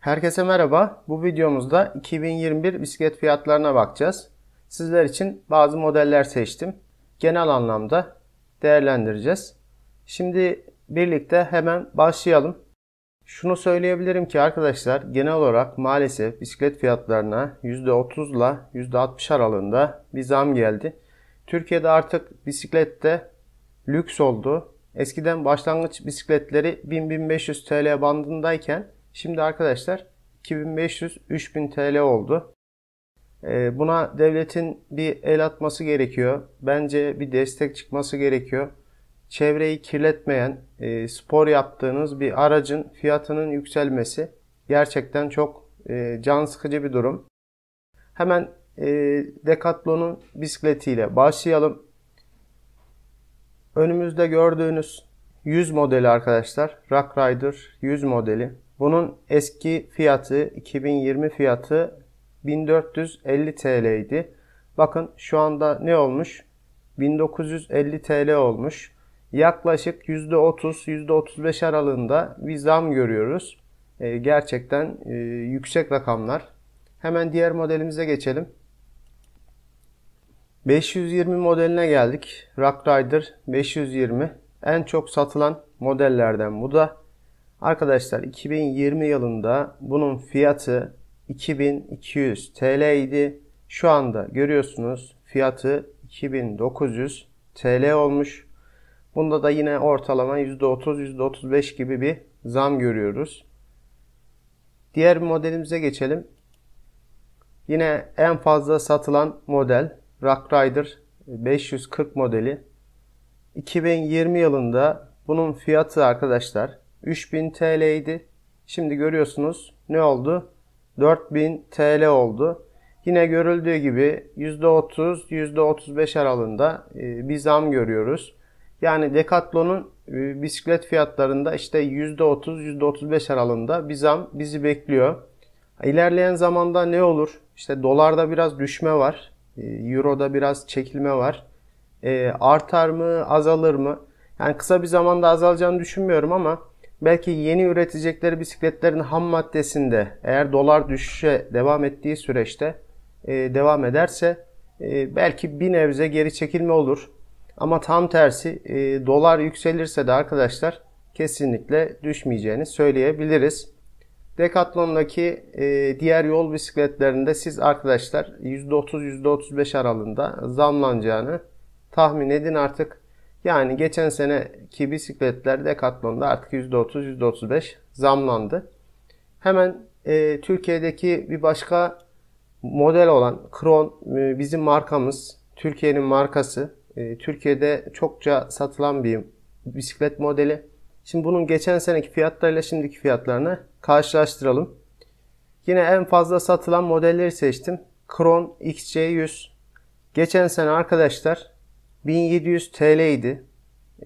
Herkese merhaba. Bu videomuzda 2021 bisiklet fiyatlarına bakacağız. Sizler için bazı modeller seçtim. Genel anlamda değerlendireceğiz. Şimdi birlikte hemen başlayalım. Şunu söyleyebilirim ki arkadaşlar genel olarak maalesef bisiklet fiyatlarına %30 ile %60 aralığında bir zam geldi. Türkiye'de artık bisiklette lüks oldu. Eskiden başlangıç bisikletleri 1000-1500 TL bandındayken Şimdi arkadaşlar 2500-3000 TL oldu. Ee, buna devletin bir el atması gerekiyor. Bence bir destek çıkması gerekiyor. Çevreyi kirletmeyen, e, spor yaptığınız bir aracın fiyatının yükselmesi gerçekten çok e, can sıkıcı bir durum. Hemen e, Decathlon'un bisikletiyle başlayalım. Önümüzde gördüğünüz 100 modeli arkadaşlar. Rock Rider 100 modeli. Bunun eski fiyatı 2020 fiyatı 1450 TL idi. Bakın şu anda ne olmuş? 1950 TL olmuş. Yaklaşık %30 %35 aralığında bir zam görüyoruz. E, gerçekten e, yüksek rakamlar. Hemen diğer modelimize geçelim. 520 modeline geldik. Rock Rider 520 en çok satılan modellerden bu da. Arkadaşlar 2020 yılında bunun fiyatı 2200 TL idi. Şu anda görüyorsunuz fiyatı 2900 TL olmuş. Bunda da yine ortalama %30-%35 gibi bir zam görüyoruz. Diğer modelimize geçelim. Yine en fazla satılan model Rock Rider 540 modeli. 2020 yılında bunun fiyatı arkadaşlar 3000 TL idi. Şimdi görüyorsunuz ne oldu? 4000 TL oldu. Yine görüldüğü gibi %30, %35 aralığında e, bir zam görüyoruz. Yani Decathlon'un e, bisiklet fiyatlarında işte %30, %35 aralığında bir zam bizi bekliyor. İlerleyen zamanda ne olur? İşte dolarda biraz düşme var. E, euro'da biraz çekilme var. artar mı, azalır mı? Yani kısa bir zamanda azalacağını düşünmüyorum ama Belki yeni üretecekleri bisikletlerin ham maddesinde eğer dolar düşüşe devam ettiği süreçte e, devam ederse e, belki bir nebze geri çekilme olur. Ama tam tersi e, dolar yükselirse de arkadaşlar kesinlikle düşmeyeceğini söyleyebiliriz. Decathlon'daki e, diğer yol bisikletlerinde siz arkadaşlar %30-%35 aralığında zamlanacağını tahmin edin artık. Yani geçen seneki bisikletler Decathlon'da artık %30-%35 zamlandı. Hemen e, Türkiye'deki bir başka model olan Kron e, bizim markamız. Türkiye'nin markası. E, Türkiye'de çokça satılan bir bisiklet modeli. Şimdi bunun geçen seneki fiyatlarıyla şimdiki fiyatlarını karşılaştıralım. Yine en fazla satılan modelleri seçtim. Kron XC100. Geçen sene arkadaşlar 1700 TL idi.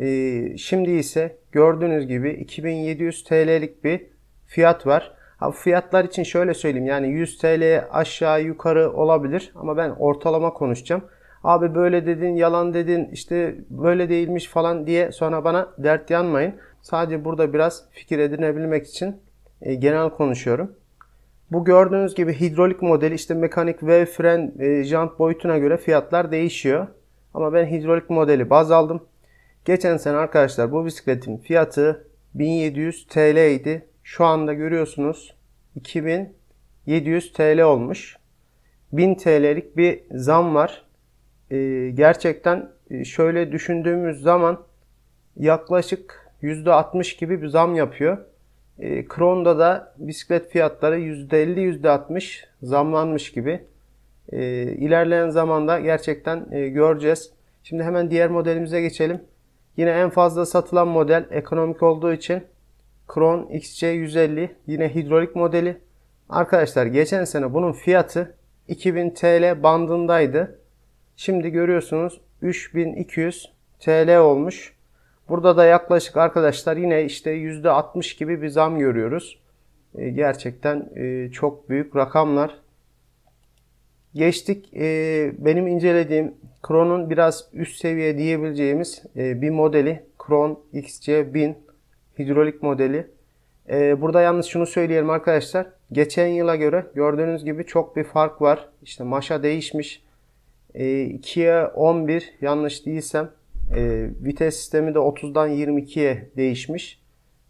Ee, şimdi ise gördüğünüz gibi 2700 TL'lik bir fiyat var. Ha, fiyatlar için şöyle söyleyeyim yani 100 TL aşağı yukarı olabilir ama ben ortalama konuşacağım. Abi böyle dedin yalan dedin işte böyle değilmiş falan diye sonra bana dert yanmayın. Sadece burada biraz fikir edinebilmek için e, genel konuşuyorum. Bu gördüğünüz gibi hidrolik modeli işte mekanik ve fren e, jant boyutuna göre fiyatlar değişiyor. Ama ben hidrolik modeli baz aldım. Geçen sene arkadaşlar bu bisikletin fiyatı 1700 TL idi. Şu anda görüyorsunuz 2700 TL olmuş. 1000 TL'lik bir zam var. Ee, gerçekten e, şöyle düşündüğümüz zaman yaklaşık %60 gibi bir zam yapıyor. Ee, Kron'da da bisiklet fiyatları %50-%60 zamlanmış gibi. E, ilerleyen zamanda gerçekten e, göreceğiz. Şimdi hemen diğer modelimize geçelim. Yine en fazla satılan model ekonomik olduğu için Kron XC150 yine hidrolik modeli. Arkadaşlar geçen sene bunun fiyatı 2000 TL bandındaydı. Şimdi görüyorsunuz 3200 TL olmuş. Burada da yaklaşık arkadaşlar yine işte %60 gibi bir zam görüyoruz. E, gerçekten e, çok büyük rakamlar. Geçtik e, benim incelediğim Kron'un biraz üst seviye diyebileceğimiz e, bir modeli. Kron XC1000 hidrolik modeli. E, burada yalnız şunu söyleyelim arkadaşlar. Geçen yıla göre gördüğünüz gibi çok bir fark var. İşte maşa değişmiş. E, 2'ye 11 yanlış değilsem. E, vites sistemi de 30'dan 22'ye değişmiş.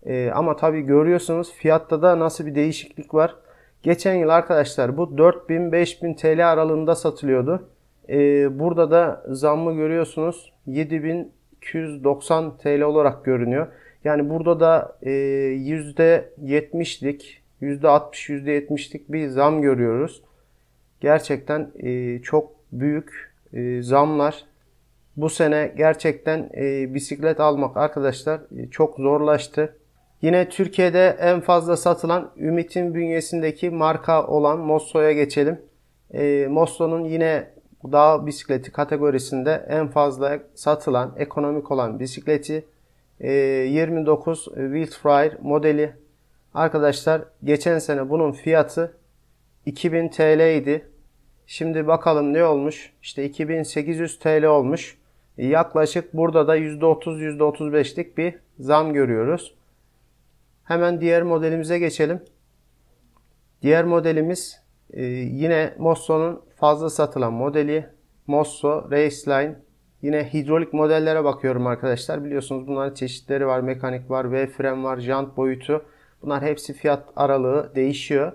E, ama tabii görüyorsunuz fiyatta da nasıl bir değişiklik var. Geçen yıl arkadaşlar bu 4000-5000 TL aralığında satılıyordu. Ee, burada da zammı görüyorsunuz 7290 TL olarak görünüyor. Yani burada da e, %70'lik, %60, %70'lik bir zam görüyoruz. Gerçekten e, çok büyük e, zamlar. Bu sene gerçekten e, bisiklet almak arkadaşlar e, çok zorlaştı. Yine Türkiye'de en fazla satılan Ümit'in bünyesindeki marka olan Mosso'ya geçelim. E, Mosso'nun yine dağ bisikleti kategorisinde en fazla satılan ekonomik olan bisikleti e, 29 Wildfire modeli. Arkadaşlar geçen sene bunun fiyatı 2000 TL idi. Şimdi bakalım ne olmuş? İşte 2800 TL olmuş. Yaklaşık burada da %30-%35'lik bir zam görüyoruz. Hemen diğer modelimize geçelim. Diğer modelimiz e, yine Mosso'nun fazla satılan modeli. Mosso Raceline. Yine hidrolik modellere bakıyorum arkadaşlar. Biliyorsunuz bunların çeşitleri var. Mekanik var, V fren var, jant boyutu. Bunlar hepsi fiyat aralığı değişiyor.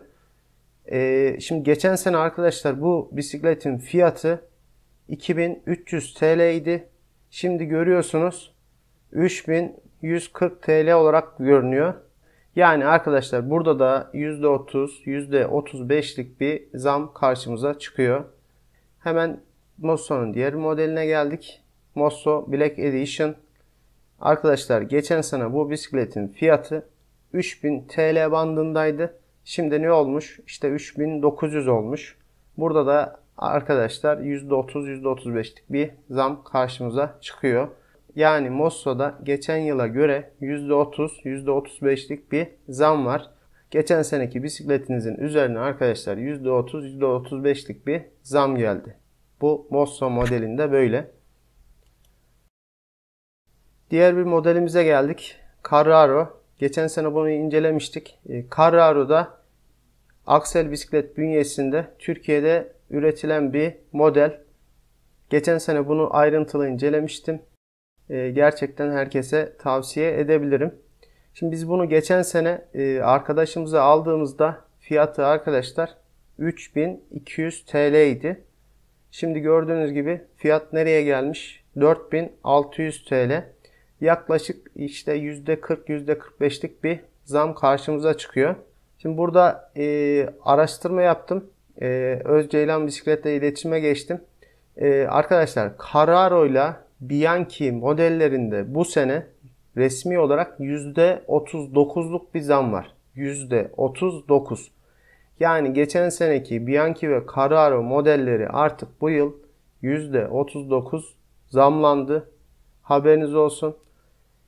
E, şimdi geçen sene arkadaşlar bu bisikletin fiyatı 2300 TL idi. Şimdi görüyorsunuz 3140 TL olarak görünüyor. Yani arkadaşlar burada da %30, %35'lik bir zam karşımıza çıkıyor. Hemen Mosso'nun diğer modeline geldik. Mosso Black Edition. Arkadaşlar geçen sene bu bisikletin fiyatı 3000 TL bandındaydı. Şimdi ne olmuş? İşte 3900 olmuş. Burada da arkadaşlar %30-%35'lik bir zam karşımıza çıkıyor. Yani Mosso'da geçen yıla göre %30, %35'lik bir zam var. Geçen seneki bisikletinizin üzerine arkadaşlar %30, %35'lik bir zam geldi. Bu Mosso modelinde böyle. Diğer bir modelimize geldik. Carraro. Geçen sene bunu incelemiştik. E, Carraro'da Aksel bisiklet bünyesinde Türkiye'de üretilen bir model. Geçen sene bunu ayrıntılı incelemiştim e, gerçekten herkese tavsiye edebilirim. Şimdi biz bunu geçen sene e, arkadaşımıza aldığımızda fiyatı arkadaşlar 3200 TL idi. Şimdi gördüğünüz gibi fiyat nereye gelmiş? 4600 TL. Yaklaşık işte %40 %45'lik bir zam karşımıza çıkıyor. Şimdi burada e, araştırma yaptım. E, Özceylan bisikletle iletişime geçtim. E, arkadaşlar Carraro'yla Bianchi modellerinde bu sene resmi olarak %39'luk bir zam var. %39. Yani geçen seneki Bianchi ve Carraro modelleri artık bu yıl %39 zamlandı. Haberiniz olsun.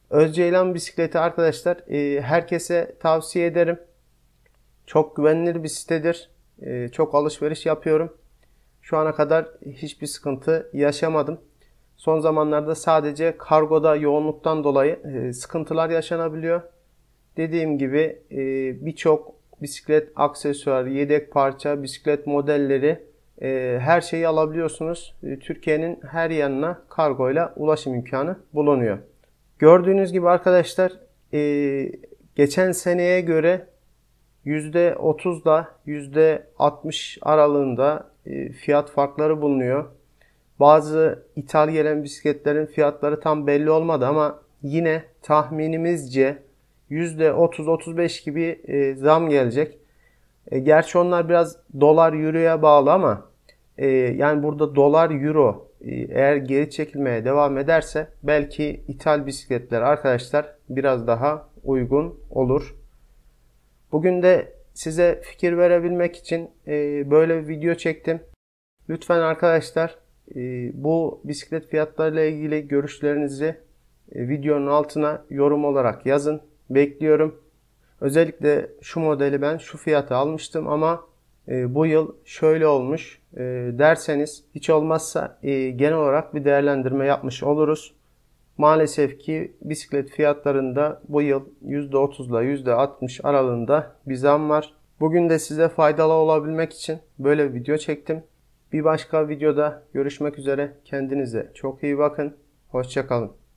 Özceylan bisikleti arkadaşlar e, herkese tavsiye ederim. Çok güvenilir bir sitedir. E, çok alışveriş yapıyorum. Şu ana kadar hiçbir sıkıntı yaşamadım. Son zamanlarda sadece kargoda yoğunluktan dolayı e, sıkıntılar yaşanabiliyor. Dediğim gibi e, birçok bisiklet aksesuar, yedek parça, bisiklet modelleri e, her şeyi alabiliyorsunuz. Türkiye'nin her yanına kargoyla ulaşım imkanı bulunuyor. Gördüğünüz gibi arkadaşlar geçen seneye göre %30'da %60 aralığında fiyat farkları bulunuyor. Bazı ithal gelen bisikletlerin fiyatları tam belli olmadı ama yine tahminimizce %30-35 gibi e, zam gelecek. E, gerçi onlar biraz dolar euroya bağlı ama e, yani burada dolar euro eğer geri çekilmeye devam ederse belki ithal bisikletler arkadaşlar biraz daha uygun olur. Bugün de size fikir verebilmek için böyle bir video çektim. Lütfen arkadaşlar ee, bu bisiklet fiyatlarıyla ilgili görüşlerinizi e, videonun altına yorum olarak yazın. Bekliyorum. Özellikle şu modeli ben şu fiyata almıştım ama e, bu yıl şöyle olmuş e, derseniz hiç olmazsa genel olarak bir değerlendirme yapmış oluruz. Maalesef ki bisiklet fiyatlarında bu yıl %30 ile %60 aralığında bir zam var. Bugün de size faydalı olabilmek için böyle bir video çektim. Bir başka videoda görüşmek üzere. Kendinize çok iyi bakın. Hoşçakalın.